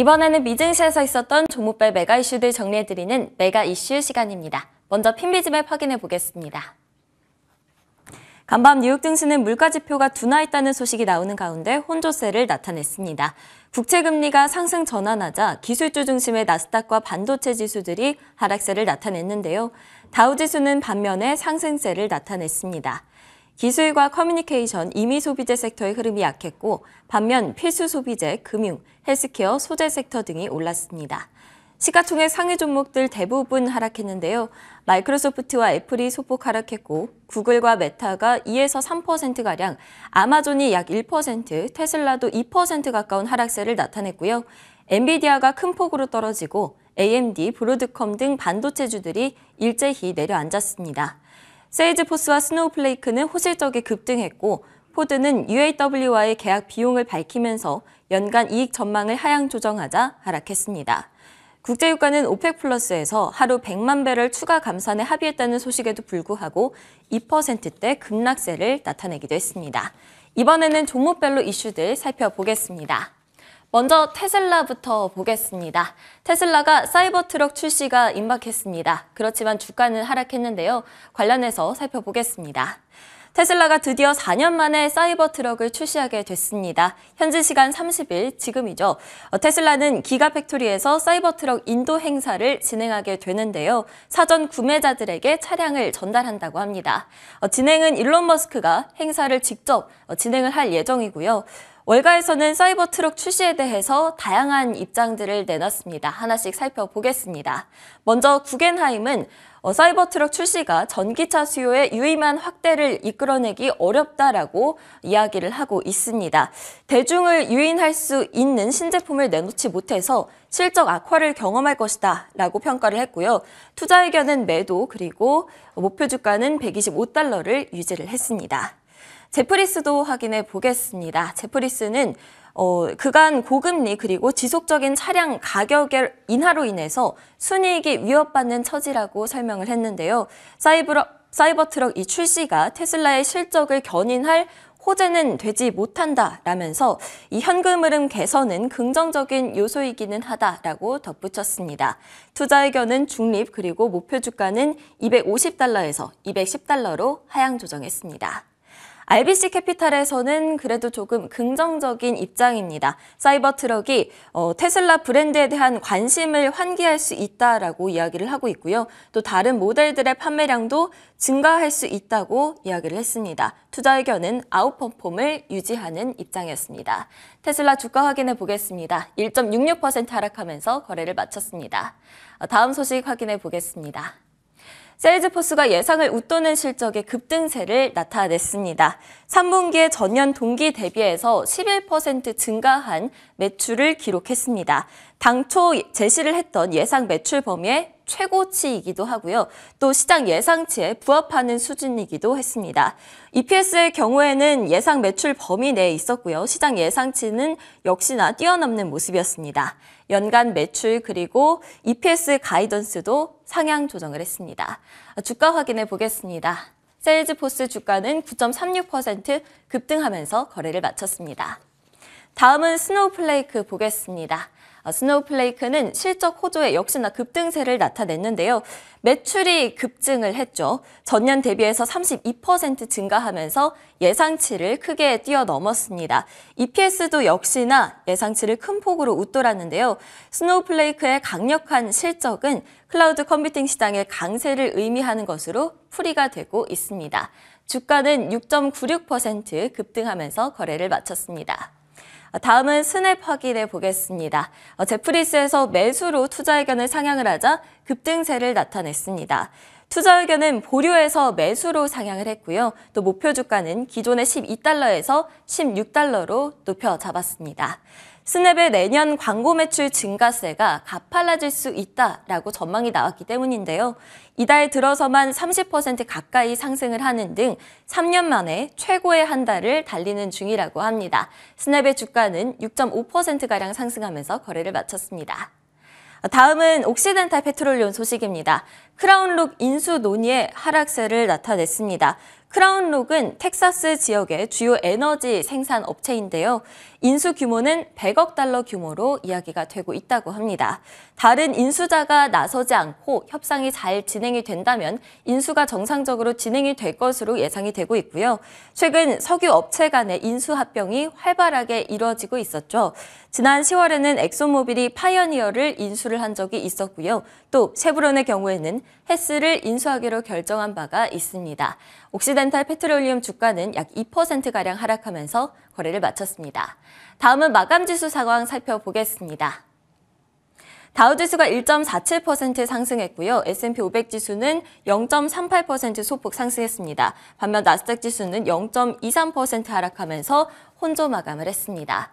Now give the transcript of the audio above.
이번에는 미증시에서 있었던 종목별 메가 이슈들 정리해드리는 메가 이슈 시간입니다. 먼저 핀비즈맵 확인해 보겠습니다. 간밤 뉴욕 증시는 물가 지표가 둔화했다는 소식이 나오는 가운데 혼조세를 나타냈습니다. 국채 금리가 상승 전환하자 기술주 중심의 나스닥과 반도체 지수들이 하락세를 나타냈는데요. 다우 지수는 반면에 상승세를 나타냈습니다. 기술과 커뮤니케이션, 이미 소비재 섹터의 흐름이 약했고 반면 필수 소비재, 금융, 헬스케어, 소재 섹터 등이 올랐습니다. 시가총액 상위 종목들 대부분 하락했는데요. 마이크로소프트와 애플이 소폭 하락했고 구글과 메타가 2에서 3%가량, 아마존이 약 1%, 테슬라도 2% 가까운 하락세를 나타냈고요. 엔비디아가 큰 폭으로 떨어지고 AMD, 브로드컴 등 반도체주들이 일제히 내려앉았습니다. 세일즈포스와 스노우플레이크는 호실적이 급등했고 포드는 UAW와의 계약 비용을 밝히면서 연간 이익 전망을 하향 조정하자 하락했습니다. 국제유가는 오펙 플러스에서 하루 100만 배럴 추가 감산에 합의했다는 소식에도 불구하고 2%대 급락세를 나타내기도 했습니다. 이번에는 종목별로 이슈들 살펴보겠습니다. 먼저 테슬라부터 보겠습니다. 테슬라가 사이버 트럭 출시가 임박했습니다. 그렇지만 주가는 하락했는데요. 관련해서 살펴보겠습니다. 테슬라가 드디어 4년 만에 사이버 트럭을 출시하게 됐습니다. 현지 시간 30일 지금이죠. 어, 테슬라는 기가팩토리에서 사이버 트럭 인도 행사를 진행하게 되는데요. 사전 구매자들에게 차량을 전달한다고 합니다. 어, 진행은 일론 머스크가 행사를 직접 어, 진행을 할 예정이고요. 월가에서는 사이버 트럭 출시에 대해서 다양한 입장들을 내놨습니다. 하나씩 살펴보겠습니다. 먼저 구겐하임은 어, 사이버 트럭 출시가 전기차 수요의 유의만 확대를 이끌어내기 어렵다라고 이야기를 하고 있습니다. 대중을 유인할 수 있는 신제품을 내놓지 못해서 실적 악화를 경험할 것이다 라고 평가를 했고요. 투자 의견은 매도 그리고 목표 주가는 125달러를 유지를 했습니다. 제프리스도 확인해 보겠습니다. 제프리스는 어, 그간 고금리 그리고 지속적인 차량 가격 인하로 인해서 순이익이 위협받는 처지라고 설명을 했는데요. 사이버, 사이버트럭 이 출시가 테슬라의 실적을 견인할 호재는 되지 못한다라면서 이 현금 흐름 개선은 긍정적인 요소이기는 하다라고 덧붙였습니다. 투자 의견은 중립 그리고 목표 주가는 250달러에서 210달러로 하향 조정했습니다. RBC 캐피탈에서는 그래도 조금 긍정적인 입장입니다. 사이버 트럭이 어, 테슬라 브랜드에 대한 관심을 환기할 수 있다라고 이야기를 하고 있고요. 또 다른 모델들의 판매량도 증가할 수 있다고 이야기를 했습니다. 투자 의견은 아웃펌폼을 유지하는 입장이었습니다. 테슬라 주가 확인해 보겠습니다. 1.66% 하락하면서 거래를 마쳤습니다. 다음 소식 확인해 보겠습니다. 세일즈포스가 예상을 웃도는 실적의 급등세를 나타냈습니다. 3분기에 전년 동기 대비해서 11% 증가한 매출을 기록했습니다. 당초 제시를 했던 예상 매출 범위에 최고치이기도 하고요. 또 시장 예상치에 부합하는 수준이기도 했습니다. EPS의 경우에는 예상 매출 범위 내에 있었고요. 시장 예상치는 역시나 뛰어넘는 모습이었습니다. 연간 매출 그리고 EPS 가이던스도 상향 조정을 했습니다. 주가 확인해 보겠습니다. 세일즈포스 주가는 9.36% 급등하면서 거래를 마쳤습니다. 다음은 스노우플레이크 보겠습니다. 아, 스노우플레이크는 실적 호조에 역시나 급등세를 나타냈는데요. 매출이 급증을 했죠. 전년 대비해서 32% 증가하면서 예상치를 크게 뛰어넘었습니다. EPS도 역시나 예상치를 큰 폭으로 웃돌았는데요. 스노우플레이크의 강력한 실적은 클라우드 컴퓨팅 시장의 강세를 의미하는 것으로 풀이가 되고 있습니다. 주가는 6.96% 급등하면서 거래를 마쳤습니다. 어, 다음은 스냅 확인해 보겠습니다. 어, 제프리스에서 매수로 투자 의견을 상향을 하자 급등세를 나타냈습니다. 투자 의견은 보류에서 매수로 상향을 했고요. 또 목표 주가는 기존의 12달러에서 16달러로 높여 잡았습니다. 스냅의 내년 광고 매출 증가세가 가팔라질 수 있다라고 전망이 나왔기 때문인데요. 이달 들어서만 30% 가까이 상승을 하는 등 3년 만에 최고의 한 달을 달리는 중이라고 합니다. 스냅의 주가는 6.5%가량 상승하면서 거래를 마쳤습니다. 다음은 옥시덴탈 페트롤리온 소식입니다. 크라운룩 인수 논의에 하락세를 나타냈습니다. 크라운룩은 텍사스 지역의 주요 에너지 생산 업체인데요. 인수 규모는 100억 달러 규모로 이야기가 되고 있다고 합니다. 다른 인수자가 나서지 않고 협상이 잘 진행이 된다면 인수가 정상적으로 진행이 될 것으로 예상이 되고 있고요. 최근 석유 업체 간의 인수 합병이 활발하게 이뤄지고 있었죠. 지난 10월에는 엑소모빌이 파이어니어를 인수를 한 적이 있었고요. 또세브론의 경우에는 헬스를 인수하기로 결정한 바가 있습니다. 옥시덴탈 페트롤리움 주가는 약 2%가량 하락하면서 거래를 마쳤습니다. 다음은 마감지수 상황 살펴보겠습니다. 다우지수가 1.47% 상승했고요. S&P 500 지수는 0.38% 소폭 상승했습니다. 반면 나스닥 지수는 0.23% 하락하면서 혼조 마감을 했습니다.